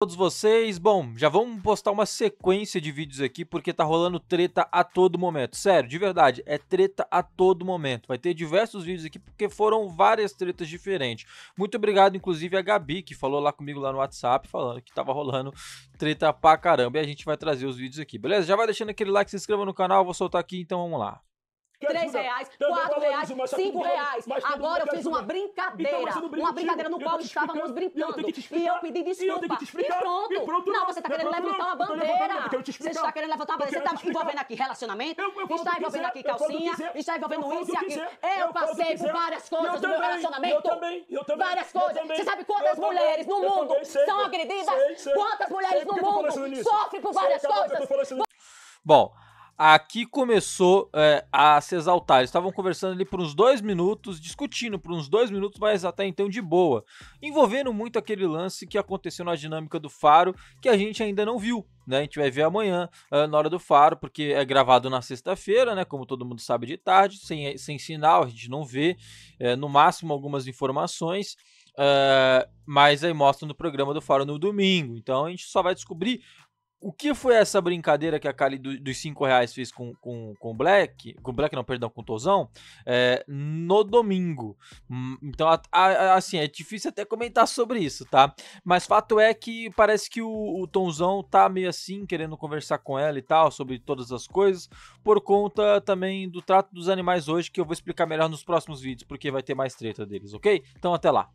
todos vocês. Bom, já vamos postar uma sequência de vídeos aqui porque tá rolando treta a todo momento. Sério, de verdade, é treta a todo momento. Vai ter diversos vídeos aqui porque foram várias tretas diferentes. Muito obrigado, inclusive, a Gabi que falou lá comigo lá no WhatsApp falando que tava rolando treta pra caramba e a gente vai trazer os vídeos aqui, beleza? Já vai deixando aquele like, se inscreva no canal, vou soltar aqui, então vamos lá. Três reais, quatro reais, cinco é? reais. Agora eu fiz uma então, brincadeira. uma brincadeira no qual estávamos brincando. E eu pedi desculpa. E pronto. Não, você está tá querendo levantar uma bandeira. Você está querendo tá levantar uma bandeira. Você está envolvendo aqui relacionamento. Está envolvendo aqui calcinha. Está envolvendo isso e aquilo. Eu passei por várias coisas no meu relacionamento. Várias coisas. Você sabe quantas mulheres no mundo são agredidas? Quantas mulheres no mundo sofrem por várias coisas? Bom, aqui começou é, a se exaltar. Eles estavam conversando ali por uns dois minutos, discutindo por uns dois minutos, mas até então de boa. Envolvendo muito aquele lance que aconteceu na dinâmica do Faro, que a gente ainda não viu. Né? A gente vai ver amanhã uh, na hora do Faro, porque é gravado na sexta-feira, né? Como todo mundo sabe de tarde, sem, sem sinal, a gente não vê. É, no máximo algumas informações. Uh, mas aí mostra no programa do Faro no domingo. Então a gente só vai descobrir o que foi essa brincadeira que a Kali do, dos 5 reais fez com, com, com o Black, com o Black não, perdão, com o Tozão, é, no domingo? Hum, então, a, a, assim, é difícil até comentar sobre isso, tá? Mas fato é que parece que o, o Tonzão tá meio assim, querendo conversar com ela e tal, sobre todas as coisas, por conta também do trato dos animais hoje, que eu vou explicar melhor nos próximos vídeos, porque vai ter mais treta deles, ok? Então, até lá.